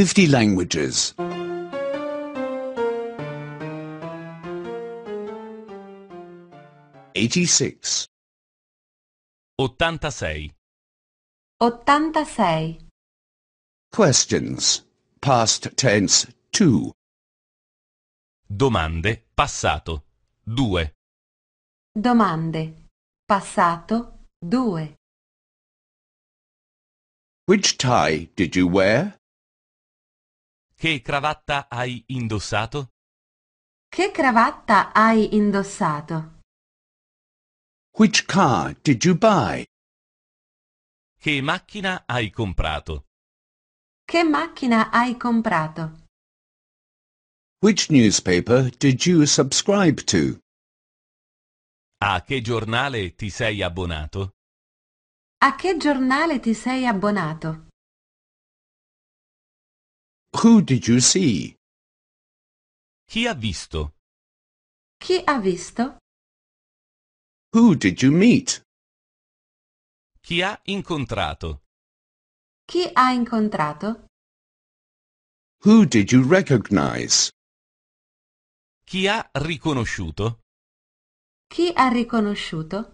50 languages. Eighty-six. Ottantasei. Ottantasei. Questions. Past tense 2. Domande, passato 2. Domande, passato 2. Which tie did you wear? Che cravatta hai indossato? Che cravatta hai indossato? Which car did you buy? Che macchina hai comprato? Che macchina hai comprato? Which newspaper did you subscribe to? A che giornale ti sei abbonato? A che giornale ti sei abbonato? Who did you see? Chi ha visto? Chi ha visto? Who did you meet? Chi ha incontrato? Chi ha incontrato? Who did you recognize? Chi ha riconosciuto? Chi ha riconosciuto?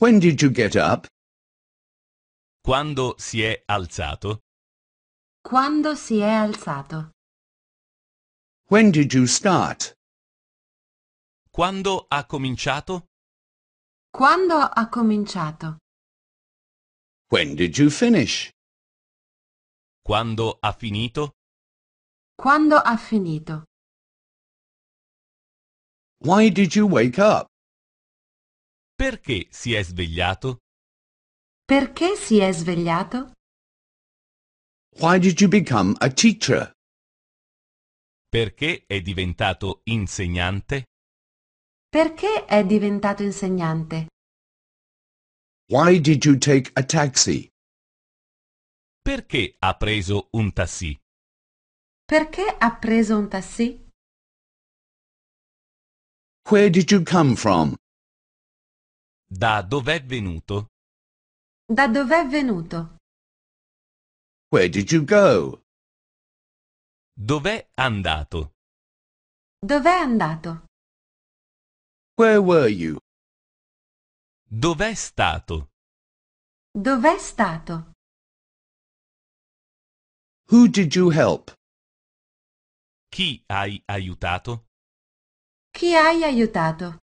When did you get up? Quando si è alzato? Quando si è alzato? When did you start? Quando ha cominciato? Quando ha cominciato? When did you finish? Quando ha finito? Quando ha finito? Why did you wake up? Perché si è svegliato? Perché si è svegliato? Why did you become a teacher? Perché è diventato insegnante? Perché è diventato insegnante? Why did you take a taxi? Perché ha preso un tassì? Perché ha preso un taxi? Where did you come from? Da dov'è venuto? Da dov'è venuto? Where did you go? Dov'è andato? Dov'è andato? Where were you? Dov'è stato? Dov'è stato? Who did you help? Chi hai aiutato? Chi hai aiutato?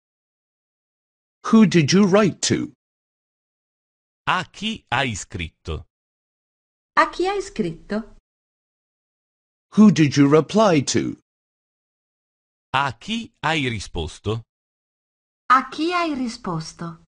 Who did you write to? A chi hai scritto? A chi hai scritto? Who did you reply to? A chi hai risposto? A chi hai risposto?